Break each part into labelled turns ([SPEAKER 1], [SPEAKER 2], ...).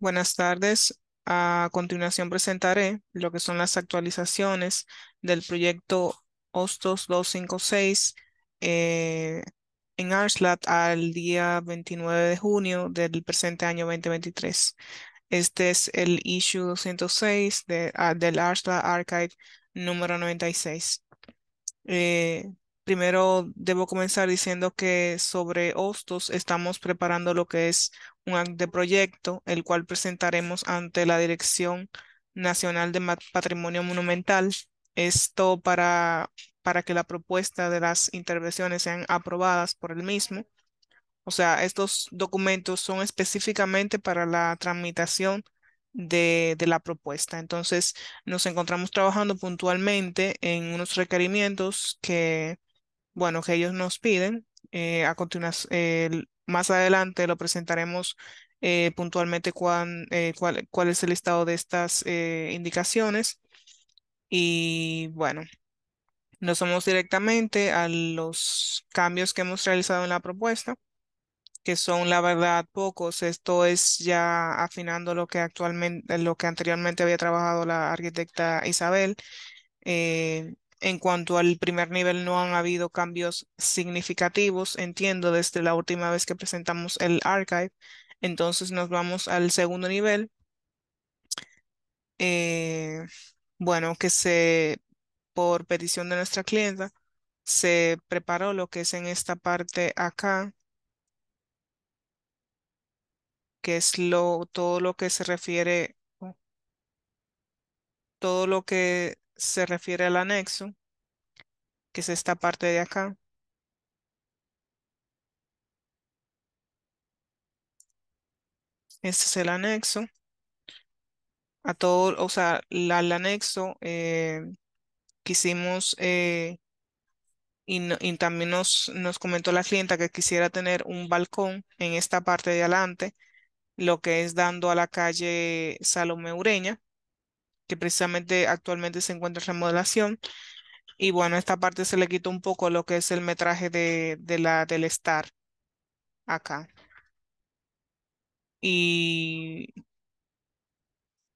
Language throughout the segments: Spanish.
[SPEAKER 1] Buenas tardes. A continuación presentaré lo que son las actualizaciones del proyecto OSTOS 256 eh, en ARSLAT al día 29 de junio del presente año 2023. Este es el issue 206 de, ah, del ARSLAT Archive número 96. Eh, primero debo comenzar diciendo que sobre OSTOS estamos preparando lo que es un proyecto, el cual presentaremos ante la Dirección Nacional de Patrimonio Monumental. Esto para, para que la propuesta de las intervenciones sean aprobadas por el mismo. O sea, estos documentos son específicamente para la tramitación de, la propuesta. Entonces, nos encontramos trabajando puntualmente en unos requerimientos que, bueno, que ellos nos piden. Eh, a continuación, más adelante lo presentaremos eh, puntualmente eh, cuál, es el estado de estas eh, indicaciones. Y bueno, nos vamos directamente a los cambios que hemos realizado en la propuesta, que son la verdad pocos. Esto es ya afinando lo que actualmente, lo que anteriormente había trabajado la arquitecta Isabel. En cuanto al primer nivel, no han habido cambios significativos, entiendo, desde la última vez que presentamos el archive. Entonces nos vamos al segundo nivel. Eh, bueno, que se, por petición de nuestra clienta, se preparó lo que es en esta parte acá, que es lo, todo lo que se refiere, oh, todo lo que se refiere al anexo, que es esta parte de acá. Este es el anexo. A todo, o sea, la, el anexo eh, quisimos eh, y, también nos, nos comentó la clienta que quisiera tener un balcón en esta parte de adelante, lo que es dando a la calle Salome Ureña que precisamente actualmente se encuentra en remodelación. Y bueno, esta parte se le quita un poco lo que es el metraje de, la, del Star acá. Y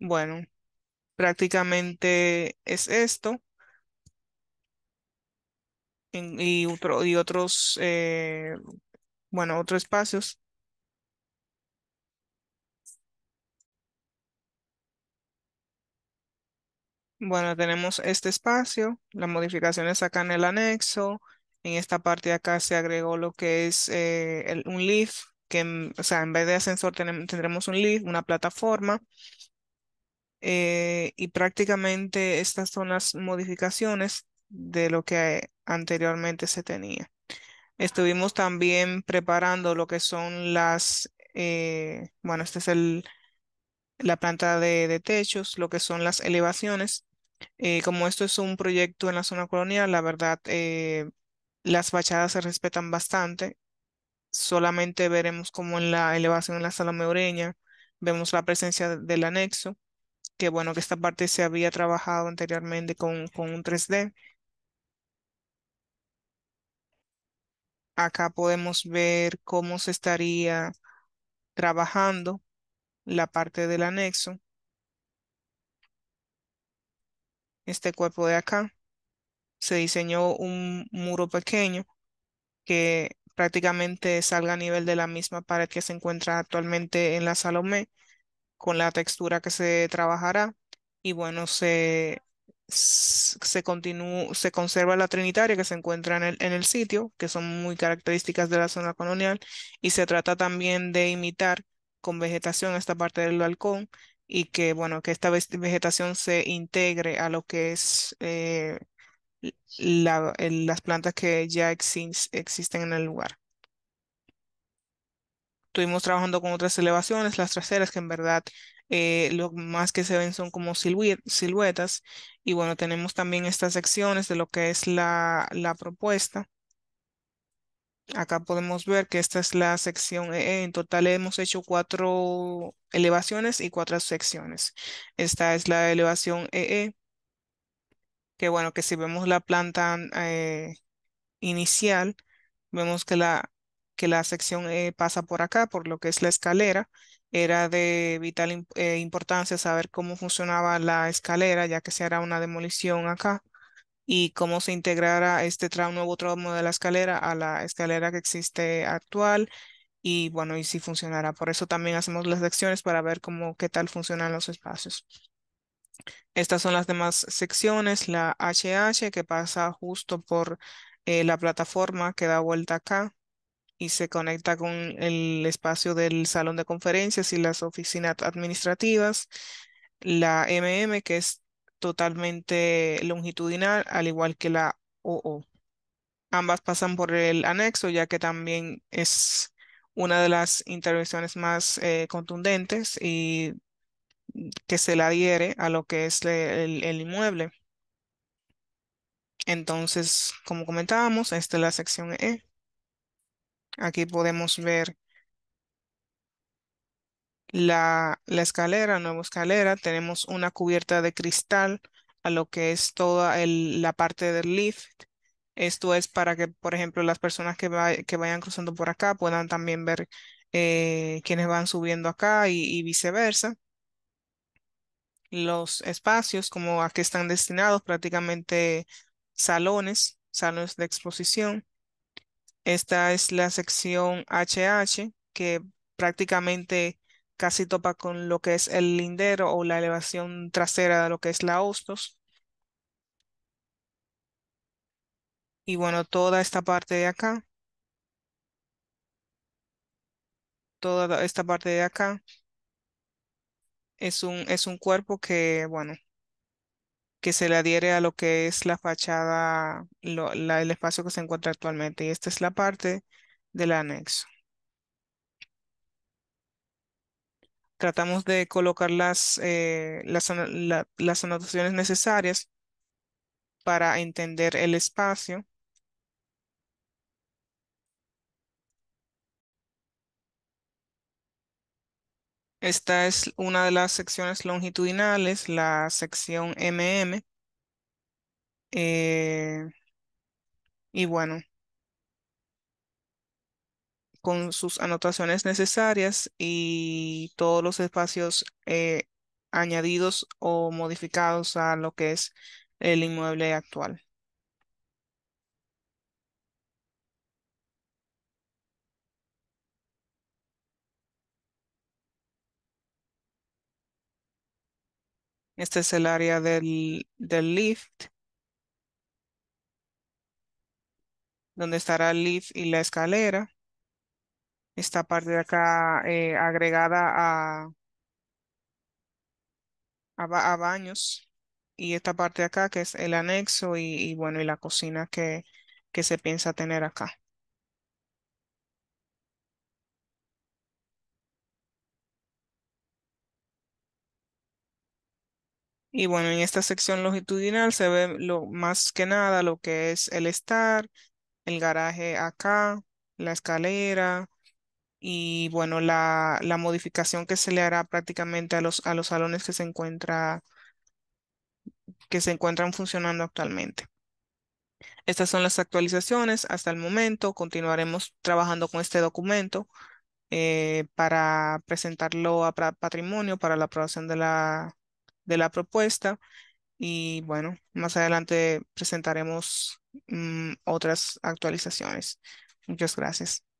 [SPEAKER 1] bueno, prácticamente es esto. Y, otro, y otros, eh, bueno, otros espacios. Bueno, tenemos este espacio, las modificaciones acá en el anexo, en esta parte de acá se agregó lo que es eh, un leaf, que o sea, en vez de ascensor tendremos un leaf, una plataforma, eh, y prácticamente estas son las modificaciones de lo que anteriormente se tenía. Estuvimos también preparando lo que son las, eh, bueno, este es el, la planta de techos, lo que son las elevaciones, eh, como esto es un proyecto en la zona colonial, la verdad, eh, las fachadas se respetan bastante. Solamente veremos como en la elevación en la sala meureña vemos la presencia del anexo, que bueno, que esta parte se había trabajado anteriormente con, con un 3D. Acá podemos ver cómo se estaría trabajando la parte del anexo. este cuerpo de acá, se diseñó un muro pequeño que prácticamente salga a nivel de la misma pared que se encuentra actualmente en la Salomé, con la textura que se trabajará. Y bueno, se, se, se conserva la Trinitaria que se encuentra en el, en el sitio, que son muy características de la zona colonial, y se trata también de imitar con vegetación esta parte del balcón y que, bueno, que esta vegetación se integre a lo que es eh, las plantas que ya existen en el lugar. Estuvimos trabajando con otras elevaciones, las traseras, que en verdad eh, lo más que se ven son como siluetas. Y bueno, tenemos también estas secciones de lo que es la propuesta Acá podemos ver que esta es la sección EE. Eh, en total hemos hecho cuatro elevaciones y cuatro secciones. Esta es la elevación EE, eh, eh, que bueno, que si vemos la planta inicial, vemos que la, que la sección E pasa por acá, por lo que es la escalera. Era de vital importancia saber cómo funcionaba la escalera, ya que se hará una demolición acá y cómo se integrará este nuevo tramo de la escalera a la escalera que existe actual y bueno, y si funcionará. Por eso también hacemos las lecciones para ver cómo, qué tal funcionan los espacios. Estas son las demás secciones, la HH que pasa justo por eh, la plataforma que da vuelta acá y se conecta con el espacio del salón de conferencias y las oficinas administrativas. La MM que es totalmente longitudinal, al igual que la OO. Ambas pasan por el anexo, ya que también es una de las intervenciones más eh, contundentes y que se la adhiere a lo que es el inmueble. Entonces, como comentábamos, esta es la sección E. Aquí podemos ver la, escalera, nueva escalera, tenemos una cubierta de cristal a lo que es toda la parte del lift. Esto es para que, por ejemplo, las personas que, vayan cruzando por acá puedan también ver quiénes eh, quienes van subiendo acá y, y viceversa los espacios como aquí están destinados prácticamente salones, salones de exposición. Esta es la sección HH que prácticamente casi topa con lo que es el lindero o la elevación trasera de lo que es la hostos. Y bueno, toda esta parte de acá. Toda esta parte de acá. Es un, es un cuerpo que, bueno, que se le adhiere a lo que es la fachada, el espacio que se encuentra actualmente. Y esta es la parte del anexo. tratamos de colocar las, eh, las, anotaciones necesarias para entender el espacio. Esta es una de las secciones longitudinales, la sección MM. y bueno, con sus anotaciones necesarias y todos los espacios eh, añadidos o modificados a lo que es el inmueble actual. Este es el área del, del lift, donde estará el lift y la escalera esta parte de acá eh, agregada a, baños y esta parte de acá que es el anexo y, bueno y la cocina que, que se piensa tener acá. Y bueno, en esta sección longitudinal se ve lo, más que nada lo que es el estar, el garaje acá, la escalera, y bueno, la, modificación que se le hará prácticamente a los, a los salones que se encuentra, que se encuentran funcionando actualmente. Estas son las actualizaciones hasta el momento. Continuaremos trabajando con este documento eh, para presentarlo a patrimonio para la aprobación de la, de la propuesta. Y bueno, más adelante presentaremos mm, otras actualizaciones. Muchas gracias.